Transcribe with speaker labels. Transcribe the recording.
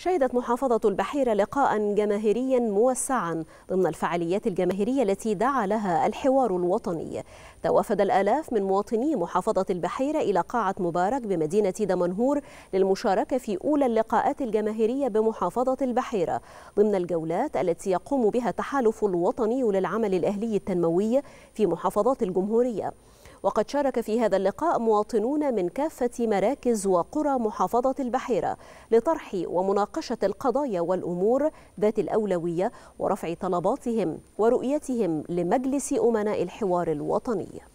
Speaker 1: شهدت محافظة البحيرة لقاء جماهيريا موسعا ضمن الفعاليات الجماهيرية التي دعا لها الحوار الوطني توافد الآلاف من مواطني محافظة البحيرة إلى قاعة مبارك بمدينة دمنهور للمشاركة في أولى اللقاءات الجماهيرية بمحافظة البحيرة ضمن الجولات التي يقوم بها التحالف الوطني للعمل الأهلي التنموي في محافظات الجمهورية وقد شارك في هذا اللقاء مواطنون من كافة مراكز وقرى محافظة البحيرة لطرح ومناقشة القضايا والأمور ذات الأولوية ورفع طلباتهم ورؤيتهم لمجلس أمناء الحوار الوطني